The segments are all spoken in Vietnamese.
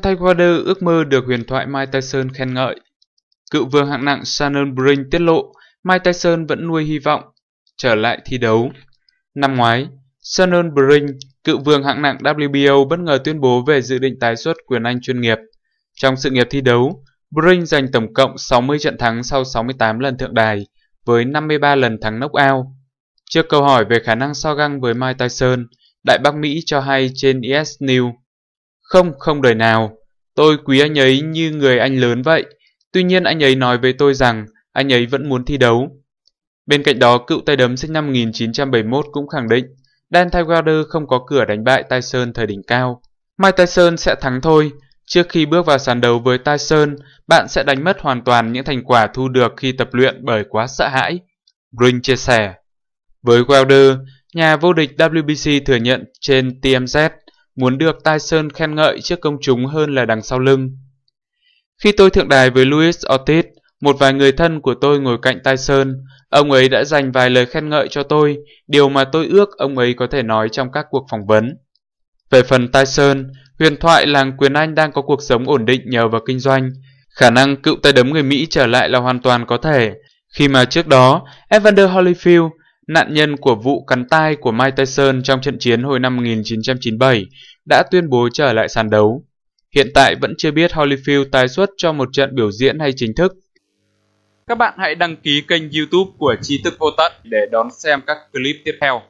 Pentai Wilder ước mơ được huyền thoại Mike Tyson khen ngợi. Cựu vương hạng nặng Shannon Brink tiết lộ Mike Tyson vẫn nuôi hy vọng trở lại thi đấu. Năm ngoái, Shannon Brink, cựu vương hạng nặng WBO bất ngờ tuyên bố về dự định tái xuất quyền Anh chuyên nghiệp. Trong sự nghiệp thi đấu, Brink giành tổng cộng 60 trận thắng sau 68 lần thượng đài, với 53 lần thắng knockout. Trước câu hỏi về khả năng so găng với Mike Tyson, Đại Bắc Mỹ cho hay trên ES News không, không đời nào. Tôi quý anh ấy như người anh lớn vậy. Tuy nhiên anh ấy nói với tôi rằng anh ấy vẫn muốn thi đấu. Bên cạnh đó, cựu tay đấm sinh năm 1971 cũng khẳng định Dan Tigerwater không có cửa đánh bại Tyson thời đỉnh cao. Mike Tyson sẽ thắng thôi. Trước khi bước vào sàn đấu với Tyson, bạn sẽ đánh mất hoàn toàn những thành quả thu được khi tập luyện bởi quá sợ hãi. Brink chia sẻ. Với Wilder, nhà vô địch WBC thừa nhận trên TMZ muốn được Tyson khen ngợi trước công chúng hơn là đằng sau lưng. Khi tôi thượng đài với Louis Ortiz, một vài người thân của tôi ngồi cạnh Tyson, ông ấy đã dành vài lời khen ngợi cho tôi, điều mà tôi ước ông ấy có thể nói trong các cuộc phỏng vấn. Về phần Tyson, huyền thoại làng quyền Anh đang có cuộc sống ổn định nhờ vào kinh doanh. Khả năng cựu tay đấm người Mỹ trở lại là hoàn toàn có thể, khi mà trước đó Evander Holyfield, nạn nhân của vụ cắn tai của Mike Tyson trong trận chiến hồi năm 1997, đã tuyên bố trở lại sàn đấu. Hiện tại vẫn chưa biết Holyfield tái xuất cho một trận biểu diễn hay chính thức. Các bạn hãy đăng ký kênh youtube của Trí Thức Vô Tận để đón xem các clip tiếp theo.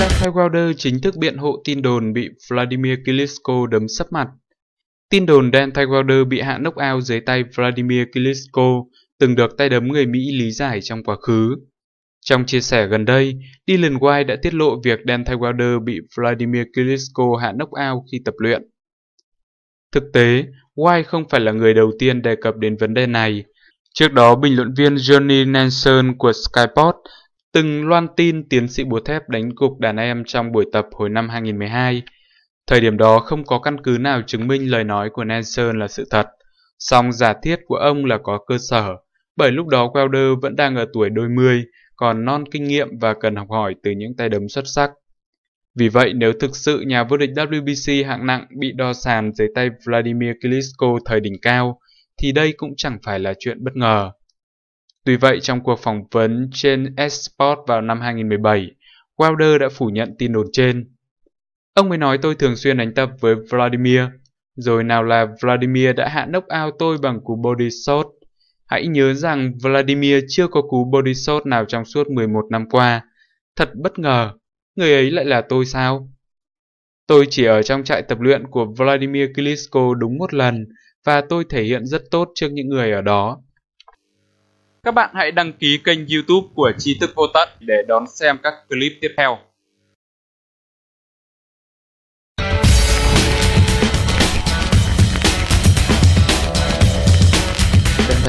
Floyd Wilder chính thức biện hộ tin đồn bị Vladimir Klitschko đấm sấp mặt. Tin đồn Dan Wilder bị hạ knock out dưới tay Vladimir Klitschko từng được tay đấm người Mỹ lý giải trong quá khứ. Trong chia sẻ gần đây, Dylan White đã tiết lộ việc Deontay Wilder bị Vladimir Klitschko hạ knockout khi tập luyện. Thực tế, White không phải là người đầu tiên đề cập đến vấn đề này. Trước đó, bình luận viên Johnny Nelson của Skyport từng loan tin tiến sĩ búa thép đánh gục đàn em trong buổi tập hồi năm 2012. Thời điểm đó không có căn cứ nào chứng minh lời nói của Nelson là sự thật, song giả thiết của ông là có cơ sở bởi lúc đó Welder vẫn đang ở tuổi đôi mươi, còn non kinh nghiệm và cần học hỏi từ những tay đấm xuất sắc. Vì vậy, nếu thực sự nhà vô địch WBC hạng nặng bị đo sàn dưới tay Vladimir Klitschko thời đỉnh cao, thì đây cũng chẳng phải là chuyện bất ngờ. Tuy vậy, trong cuộc phỏng vấn trên Esport vào năm 2017, Wilder đã phủ nhận tin đồn trên. Ông ấy nói tôi thường xuyên đánh tập với Vladimir, rồi nào là Vladimir đã hạ nốc ao tôi bằng cú body shot. Hãy nhớ rằng Vladimir chưa có cú body shot nào trong suốt 11 năm qua. Thật bất ngờ, người ấy lại là tôi sao? Tôi chỉ ở trong trại tập luyện của Vladimir Klitschko đúng một lần và tôi thể hiện rất tốt trước những người ở đó. Các bạn hãy đăng ký kênh youtube của tri Thức Vô Tận để đón xem các clip tiếp theo.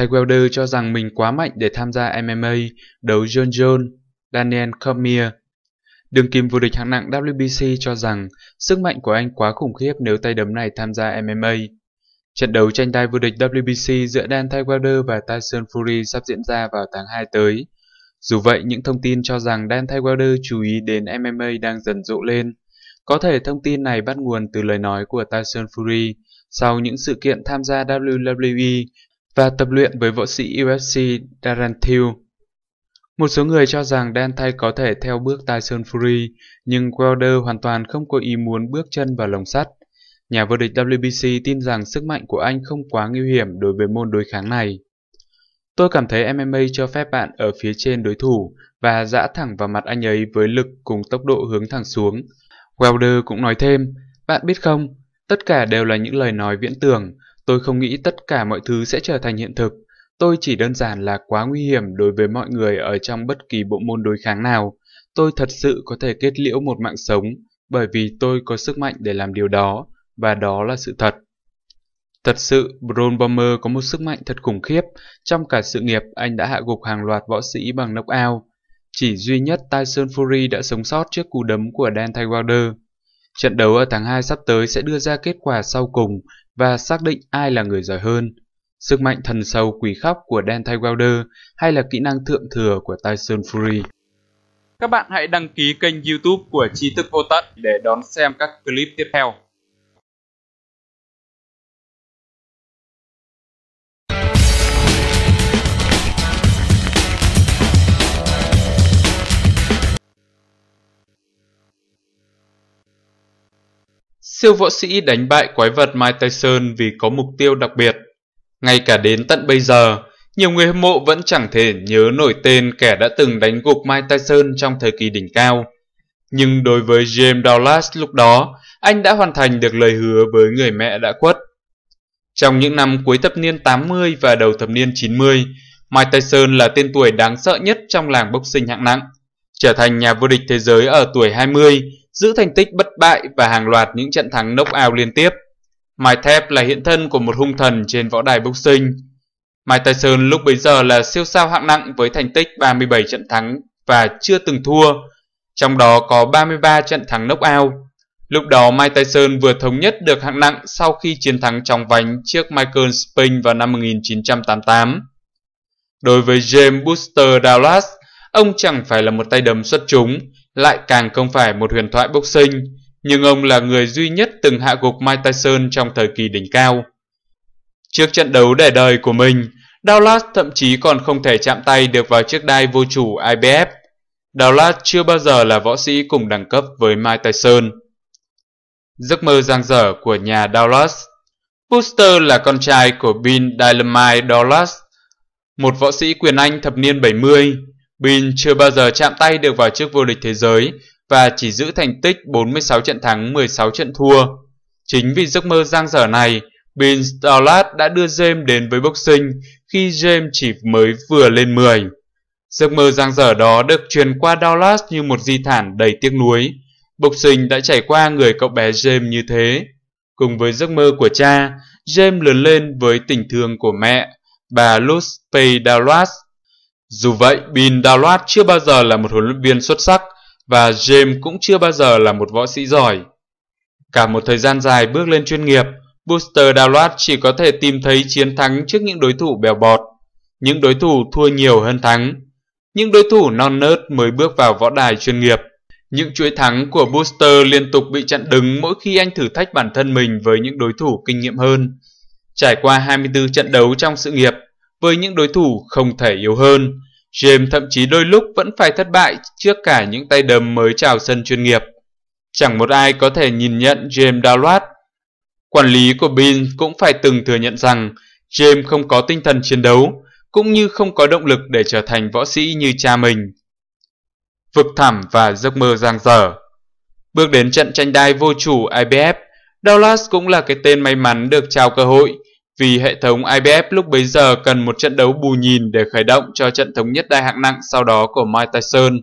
Ty Welder cho rằng mình quá mạnh để tham gia MMA, đấu John Jones, Daniel Cormier. Đường kim vô địch hạng nặng WBC cho rằng sức mạnh của anh quá khủng khiếp nếu tay đấm này tham gia MMA. Trận đấu tranh đai vô địch WBC giữa Dan Ty Wilder và Tyson Fury sắp diễn ra vào tháng 2 tới. Dù vậy, những thông tin cho rằng Dan Ty Wilder chú ý đến MMA đang dần rộ lên. Có thể thông tin này bắt nguồn từ lời nói của Tyson Fury sau những sự kiện tham gia WWE và tập luyện với võ sĩ UFC Darren Till. Một số người cho rằng Dan Dante có thể theo bước Tyson Fury, nhưng Wilder hoàn toàn không có ý muốn bước chân vào lồng sắt. Nhà vô địch WBC tin rằng sức mạnh của anh không quá nguy hiểm đối với môn đối kháng này. Tôi cảm thấy MMA cho phép bạn ở phía trên đối thủ và dã thẳng vào mặt anh ấy với lực cùng tốc độ hướng thẳng xuống. Wilder cũng nói thêm, bạn biết không, tất cả đều là những lời nói viễn tưởng, Tôi không nghĩ tất cả mọi thứ sẽ trở thành hiện thực. Tôi chỉ đơn giản là quá nguy hiểm đối với mọi người ở trong bất kỳ bộ môn đối kháng nào. Tôi thật sự có thể kết liễu một mạng sống bởi vì tôi có sức mạnh để làm điều đó và đó là sự thật. Thật sự, Bron Bomber có một sức mạnh thật khủng khiếp. Trong cả sự nghiệp, anh đã hạ gục hàng loạt võ sĩ bằng knockout. Chỉ duy nhất Tyson Fury đã sống sót trước cú đấm của Deontay Wilder. Trận đấu ở tháng 2 sắp tới sẽ đưa ra kết quả sau cùng và xác định ai là người giỏi hơn. Sức mạnh thần sầu quỷ khóc của Dante Wilder hay là kỹ năng thượng thừa của Tyson Fury. Các bạn hãy đăng ký kênh youtube của Trí Thức Vô Tận để đón xem các clip tiếp theo. siêu võ sĩ đánh bại quái vật Mike Tyson vì có mục tiêu đặc biệt. Ngay cả đến tận bây giờ, nhiều người hâm mộ vẫn chẳng thể nhớ nổi tên kẻ đã từng đánh gục Mike Tyson trong thời kỳ đỉnh cao. Nhưng đối với James Douglas lúc đó, anh đã hoàn thành được lời hứa với người mẹ đã khuất. Trong những năm cuối thập niên 80 và đầu thập niên 90, Mike Tyson là tên tuổi đáng sợ nhất trong làng boxing hạng nặng. Trở thành nhà vô địch thế giới ở tuổi 20, giữ thành tích bất bại và hàng loạt những trận thắng knock-out liên tiếp. Mike Thép là hiện thân của một hung thần trên võ đài boxing. Mike Tyson lúc bấy giờ là siêu sao hạng nặng với thành tích 37 trận thắng và chưa từng thua, trong đó có 33 trận thắng knock-out. Lúc đó Mike Tyson vừa thống nhất được hạng nặng sau khi chiến thắng trong vánh trước Michael Spinks vào năm 1988. Đối với James Buster Dallas, ông chẳng phải là một tay đấm xuất chúng, lại càng không phải một huyền thoại bốc sinh, nhưng ông là người duy nhất từng hạ gục Mike Tyson trong thời kỳ đỉnh cao. Trước trận đấu để đời của mình, Dallas thậm chí còn không thể chạm tay được vào chiếc đai vô chủ IBF. Dallas chưa bao giờ là võ sĩ cùng đẳng cấp với Mike Tyson. Giấc mơ giang dở của nhà Dallas, Buster là con trai của Bill Dynamite Dallas, một võ sĩ quyền Anh thập niên 70 Bin chưa bao giờ chạm tay được vào chức vô địch thế giới và chỉ giữ thành tích 46 trận thắng 16 trận thua. Chính vì giấc mơ giang dở này, Bin Dawlat đã đưa James đến với boxing khi James chỉ mới vừa lên 10. Giấc mơ giang dở đó được truyền qua Dallas như một di thản đầy tiếc nuối. Boxing đã trải qua người cậu bé James như thế. Cùng với giấc mơ của cha, James lớn lên với tình thương của mẹ, bà Luz Pay Dallas dù vậy, Bin Dawlat chưa bao giờ là một huấn luyện viên xuất sắc và James cũng chưa bao giờ là một võ sĩ giỏi. Cả một thời gian dài bước lên chuyên nghiệp, Booster Dawlat chỉ có thể tìm thấy chiến thắng trước những đối thủ bèo bọt, những đối thủ thua nhiều hơn thắng, những đối thủ non nớt mới bước vào võ đài chuyên nghiệp. Những chuỗi thắng của Booster liên tục bị chặn đứng mỗi khi anh thử thách bản thân mình với những đối thủ kinh nghiệm hơn. Trải qua 24 trận đấu trong sự nghiệp, với những đối thủ không thể yếu hơn. James thậm chí đôi lúc vẫn phải thất bại trước cả những tay đấm mới chào sân chuyên nghiệp. Chẳng một ai có thể nhìn nhận James Dowlat. Quản lý của Bean cũng phải từng thừa nhận rằng James không có tinh thần chiến đấu, cũng như không có động lực để trở thành võ sĩ như cha mình. Vực thẳm và giấc mơ giang dở Bước đến trận tranh đai vô chủ IBF, Dallas cũng là cái tên may mắn được trao cơ hội vì hệ thống IBF lúc bấy giờ cần một trận đấu bù nhìn để khởi động cho trận thống nhất đai hạng nặng sau đó của Mike Tyson.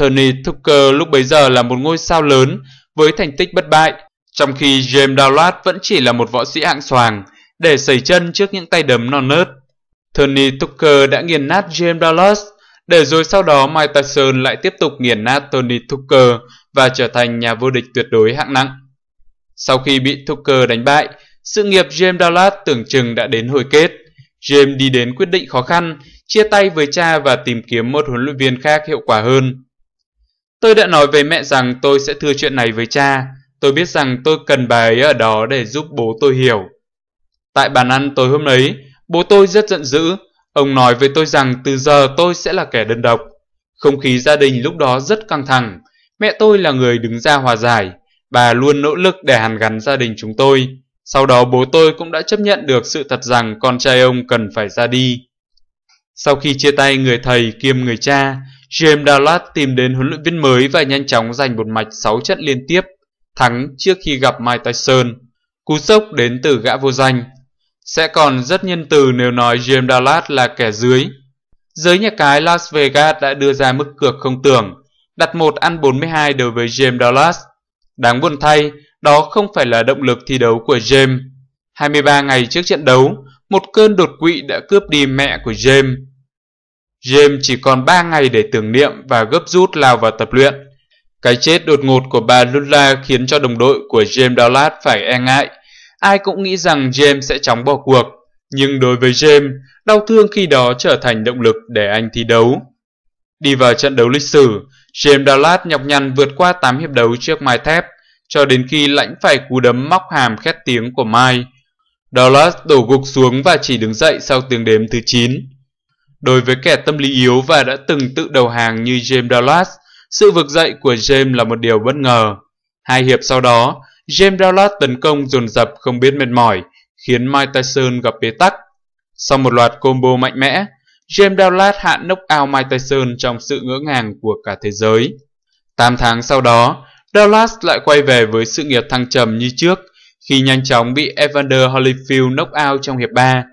Tony Tucker lúc bấy giờ là một ngôi sao lớn với thành tích bất bại, trong khi James Dowlat vẫn chỉ là một võ sĩ hạng xoàng để sẩy chân trước những tay đấm non nớt. Tony Tucker đã nghiền nát James Dowlat, để rồi sau đó Mike Tyson lại tiếp tục nghiền nát Tony Tucker và trở thành nhà vô địch tuyệt đối hạng nặng. Sau khi bị Tucker đánh bại, sự nghiệp James Dallas tưởng chừng đã đến hồi kết. James đi đến quyết định khó khăn, chia tay với cha và tìm kiếm một huấn luyện viên khác hiệu quả hơn. Tôi đã nói với mẹ rằng tôi sẽ thưa chuyện này với cha. Tôi biết rằng tôi cần bà ấy ở đó để giúp bố tôi hiểu. Tại bàn ăn tối hôm ấy, bố tôi rất giận dữ. Ông nói với tôi rằng từ giờ tôi sẽ là kẻ đơn độc. Không khí gia đình lúc đó rất căng thẳng. Mẹ tôi là người đứng ra hòa giải. Bà luôn nỗ lực để hàn gắn gia đình chúng tôi. Sau đó bố tôi cũng đã chấp nhận được sự thật rằng con trai ông cần phải ra đi. Sau khi chia tay người thầy kiêm người cha, James Dallas tìm đến huấn luyện viên mới và nhanh chóng giành một mạch 6 trận liên tiếp, thắng trước khi gặp Mike Tyson. Cú sốc đến từ gã vô danh. Sẽ còn rất nhân từ nếu nói James Dallas là kẻ dưới. Giới nhà cái Las Vegas đã đưa ra mức cược không tưởng, đặt một ăn 42 đối với James Dallas. Đáng buồn thay, đó không phải là động lực thi đấu của James. 23 ngày trước trận đấu, một cơn đột quỵ đã cướp đi mẹ của James. James chỉ còn 3 ngày để tưởng niệm và gấp rút lao vào tập luyện. Cái chết đột ngột của bà Lula khiến cho đồng đội của James Dallas phải e ngại. Ai cũng nghĩ rằng James sẽ chóng bỏ cuộc. Nhưng đối với James, đau thương khi đó trở thành động lực để anh thi đấu. Đi vào trận đấu lịch sử, James Dallas nhọc nhằn vượt qua 8 hiệp đấu trước mai thép cho đến khi lãnh phải cú đấm móc hàm khét tiếng của Mai. Dallas đổ gục xuống và chỉ đứng dậy sau tiếng đếm thứ 9. Đối với kẻ tâm lý yếu và đã từng tự đầu hàng như James Dallas, sự vực dậy của James là một điều bất ngờ. Hai hiệp sau đó, James Dallas tấn công dồn dập không biết mệt mỏi, khiến Mike Tyson gặp bế tắc. Sau một loạt combo mạnh mẽ, James Dallas hạ knock out Mike Tyson trong sự ngỡ ngàng của cả thế giới. 8 tháng sau đó, Dallas lại quay về với sự nghiệp thăng trầm như trước khi nhanh chóng bị Evander Holyfield knock out trong hiệp 3.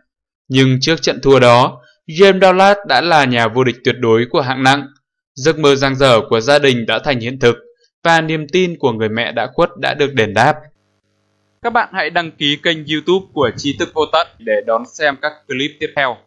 Nhưng trước trận thua đó, James Dallas đã là nhà vô địch tuyệt đối của hạng nặng. Giấc mơ giang dở của gia đình đã thành hiện thực và niềm tin của người mẹ đã khuất đã được đền đáp. Các bạn hãy đăng ký kênh youtube của Tri Thức Vô Tận để đón xem các clip tiếp theo.